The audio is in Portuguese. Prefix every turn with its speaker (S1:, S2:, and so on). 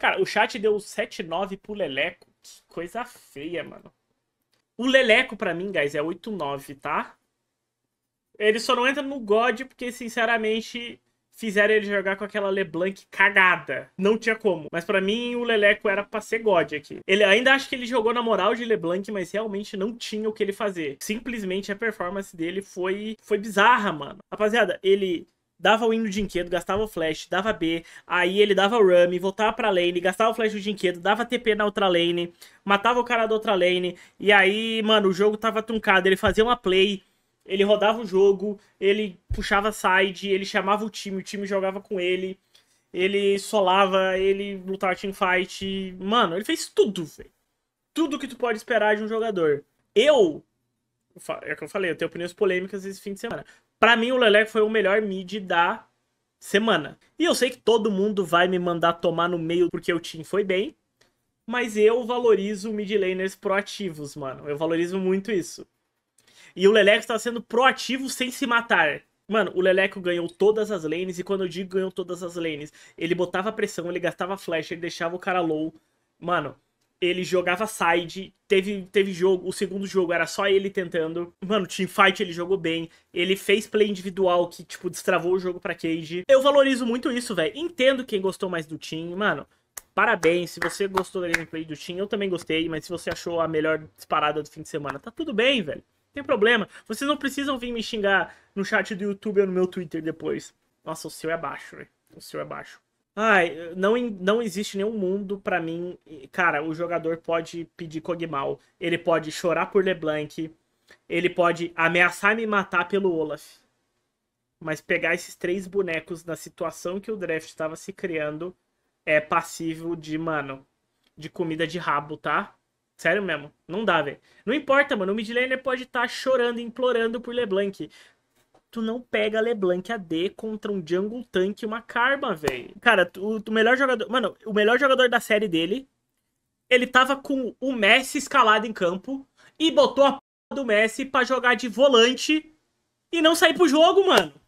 S1: Cara, o chat deu 7-9 pro Leleco. Que coisa feia, mano. O Leleco, pra mim, guys, é 8-9, tá? Ele só não entra no God porque, sinceramente, fizeram ele jogar com aquela LeBlanc cagada. Não tinha como. Mas para mim, o Leleco era pra ser God aqui. Ele ainda acho que ele jogou na moral de LeBlanc, mas realmente não tinha o que ele fazer. Simplesmente a performance dele foi, foi bizarra, mano. Rapaziada, ele dava o win no Jinquedo, gastava o flash, dava B, aí ele dava o Rami, voltava pra lane, gastava o flash do Jinquedo, dava TP na outra lane, matava o cara da outra lane, e aí, mano, o jogo tava truncado, ele fazia uma play, ele rodava o jogo, ele puxava side, ele chamava o time, o time jogava com ele, ele solava, ele lutava teamfight, mano, ele fez tudo, velho. Tudo que tu pode esperar de um jogador. Eu é o que eu falei, eu tenho opiniões polêmicas esse fim de semana. Para mim, o Leleco foi o melhor mid da semana. E eu sei que todo mundo vai me mandar tomar no meio porque o time foi bem. Mas eu valorizo mid laners proativos, mano. Eu valorizo muito isso. E o Leleco está sendo proativo sem se matar. Mano, o Leleco ganhou todas as lanes. E quando eu digo ganhou todas as lanes, ele botava pressão, ele gastava flash, ele deixava o cara low. Mano, ele jogava side, teve, teve jogo, o segundo jogo era só ele tentando. Mano, teamfight ele jogou bem, ele fez play individual que, tipo, destravou o jogo pra Cage. Eu valorizo muito isso, velho. Entendo quem gostou mais do team, mano. Parabéns, se você gostou da gameplay do team, eu também gostei, mas se você achou a melhor disparada do fim de semana, tá tudo bem, velho. Não tem problema. Vocês não precisam vir me xingar no chat do YouTube ou no meu Twitter depois. Nossa, o seu é baixo, velho. O seu é baixo. Ai, não, não existe nenhum mundo para mim. Cara, o jogador pode pedir Kog'Maw, ele pode chorar por LeBlanc, ele pode ameaçar me matar pelo Olaf. Mas pegar esses três bonecos na situação que o draft estava se criando é passível de, mano, de comida de rabo, tá? Sério mesmo, não dá, velho. Não importa, mano, o midlaner pode estar tá chorando, implorando por LeBlanc tu não pega LeBlanc AD contra um Jungle Tank e uma Karma, velho. Cara, o, o melhor jogador. Mano, o melhor jogador da série dele. Ele tava com o Messi escalado em campo e botou a p do Messi para jogar de volante e não sair pro jogo, mano.